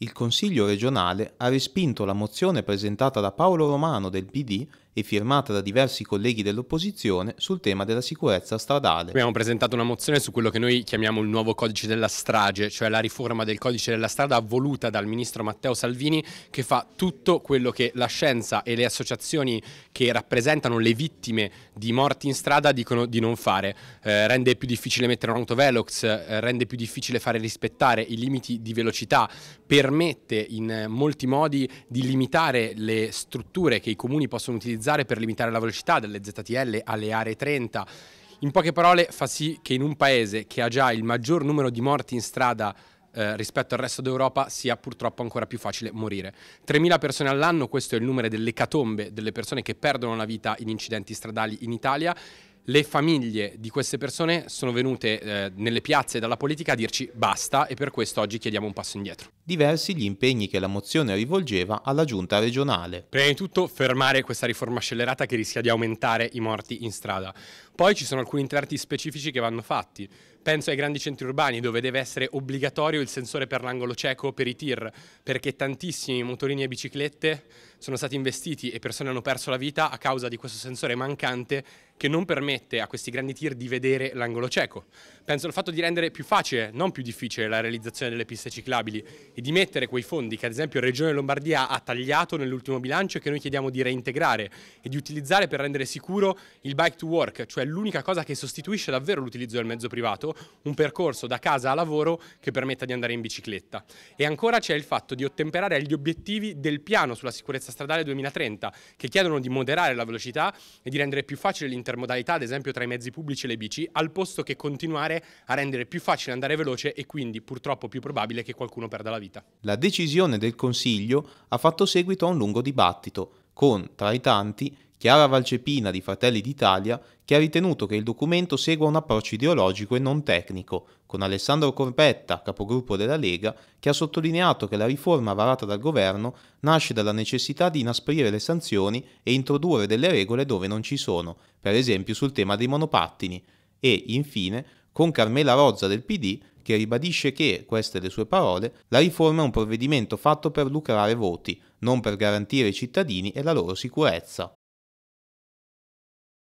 il Consiglio regionale ha respinto la mozione presentata da Paolo Romano del PD e firmata da diversi colleghi dell'opposizione sul tema della sicurezza stradale. Abbiamo presentato una mozione su quello che noi chiamiamo il nuovo codice della strage, cioè la riforma del codice della strada voluta dal ministro Matteo Salvini che fa tutto quello che la scienza e le associazioni che rappresentano le vittime di morti in strada dicono di non fare. Eh, rende più difficile mettere un autovelox, eh, rende più difficile fare rispettare i limiti di velocità, permette in molti modi di limitare le strutture che i comuni possono utilizzare utilizzare per limitare la velocità delle ZTL alle aree 30. In poche parole fa sì che in un paese che ha già il maggior numero di morti in strada eh, rispetto al resto d'Europa sia purtroppo ancora più facile morire. 3.000 persone all'anno, questo è il numero delle catombe delle persone che perdono la vita in incidenti stradali in Italia le famiglie di queste persone sono venute eh, nelle piazze dalla politica a dirci basta e per questo oggi chiediamo un passo indietro. Diversi gli impegni che la mozione rivolgeva alla giunta regionale. Prima di tutto fermare questa riforma scellerata che rischia di aumentare i morti in strada. Poi ci sono alcuni interventi specifici che vanno fatti. Penso ai grandi centri urbani dove deve essere obbligatorio il sensore per l'angolo cieco per i tir, perché tantissimi motorini e biciclette sono stati investiti e persone hanno perso la vita a causa di questo sensore mancante che non permette a questi grandi tir di vedere l'angolo cieco. Penso al fatto di rendere più facile, non più difficile, la realizzazione delle piste ciclabili e di mettere quei fondi che ad esempio Regione Lombardia ha tagliato nell'ultimo bilancio e che noi chiediamo di reintegrare e di utilizzare per rendere sicuro il bike to work, cioè l'unica cosa che sostituisce davvero l'utilizzo del mezzo privato fatto un percorso da casa a lavoro che permetta di andare in bicicletta. E ancora c'è il fatto di ottemperare agli obiettivi del piano sulla sicurezza stradale 2030 che chiedono di moderare la velocità e di rendere più facile l'intermodalità ad esempio tra i mezzi pubblici e le bici al posto che continuare a rendere più facile andare veloce e quindi purtroppo più probabile che qualcuno perda la vita. La decisione del Consiglio ha fatto seguito a un lungo dibattito con, tra i tanti, Chiara Valcepina di Fratelli d'Italia, che ha ritenuto che il documento segua un approccio ideologico e non tecnico, con Alessandro Corpetta, capogruppo della Lega, che ha sottolineato che la riforma varata dal governo nasce dalla necessità di inasprire le sanzioni e introdurre delle regole dove non ci sono, per esempio sul tema dei monopattini, e, infine, con Carmela Rozza del PD, che ribadisce che, queste le sue parole, la riforma è un provvedimento fatto per lucrare voti, non per garantire i cittadini e la loro sicurezza.